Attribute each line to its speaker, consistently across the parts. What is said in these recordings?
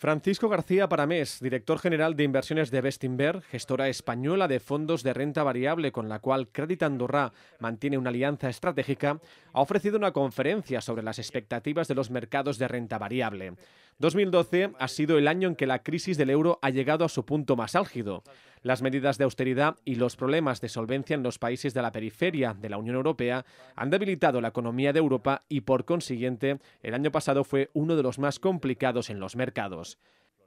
Speaker 1: Francisco García Paramés, director general de inversiones de Bestinver, gestora española de fondos de renta variable con la cual Credit Andorra mantiene una alianza estratégica, ha ofrecido una conferencia sobre las expectativas de los mercados de renta variable. 2012 ha sido el año en que la crisis del euro ha llegado a su punto más álgido. Las medidas de austeridad y los problemas de solvencia en los países de la periferia de la Unión Europea han debilitado la economía de Europa y, por consiguiente, el año pasado fue uno de los más complicados en los mercados.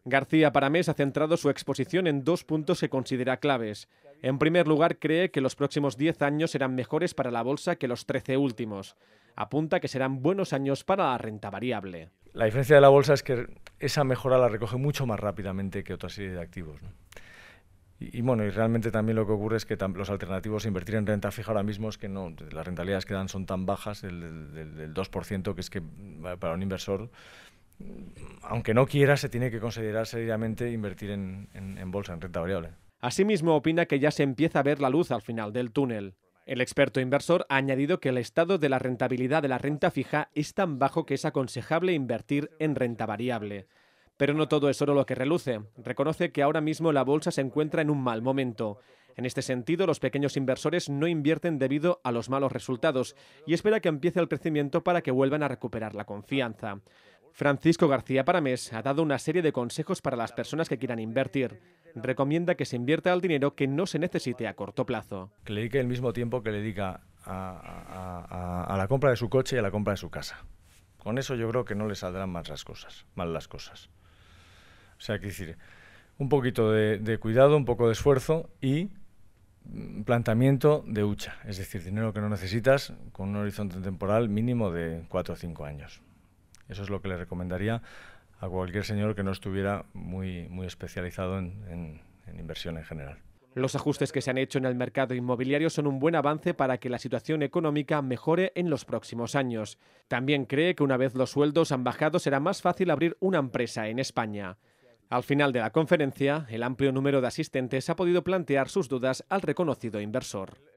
Speaker 1: García Paramés ha centrado su exposición en dos puntos que considera claves. En primer lugar, cree que los próximos 10 años serán mejores para la bolsa que los 13 últimos. Apunta que serán buenos años para la renta variable.
Speaker 2: La diferencia de la bolsa es que esa mejora la recoge mucho más rápidamente que otra serie de activos. Y, bueno, y realmente también lo que ocurre es que los alternativos invertir en renta fija ahora mismo es que no, las rentabilidades que dan son tan bajas, el 2%, que es que para un inversor aunque no quiera, se tiene que considerar seriamente invertir en, bolsa, en renta variable.
Speaker 1: Asimismo, opina que ya se empieza a ver la luz al final del túnel. El experto inversor ha añadido que el estado de la rentabilidad de la renta fija es tan bajo que es aconsejable invertir en renta variable. Pero no todo es oro lo que reluce. Reconoce que ahora mismo la bolsa se encuentra en un mal momento. En este sentido, los pequeños inversores no invierten debido a los malos resultados y espera que empiece el crecimiento para que vuelvan a recuperar la confianza. Francisco García Paramés ha dado una serie de consejos para las personas que quieran invertir. Recomienda que se invierta el dinero que no se necesite a corto plazo.
Speaker 2: Que le dedique el mismo tiempo que le dedica a, la compra de su coche y a la compra de su casa. Con eso yo creo que no le saldrán mal las cosas. O sea, que decir, un poquito de, cuidado, un poco de esfuerzo y mm, planteamiento de hucha, es decir, dinero que no necesitas con un horizonte temporal mínimo de 4 o cinco años. Eso es lo que le recomendaría a cualquier señor que no estuviera muy, especializado en, en inversión en
Speaker 1: general. Los ajustes que se han hecho en el mercado inmobiliario son un buen avance para que la situación económica mejore en los próximos años. También cree que una vez los sueldos han bajado será más fácil abrir una empresa en España. Al final de la conferencia, el amplio número de asistentes ha podido plantear sus dudas al reconocido inversor.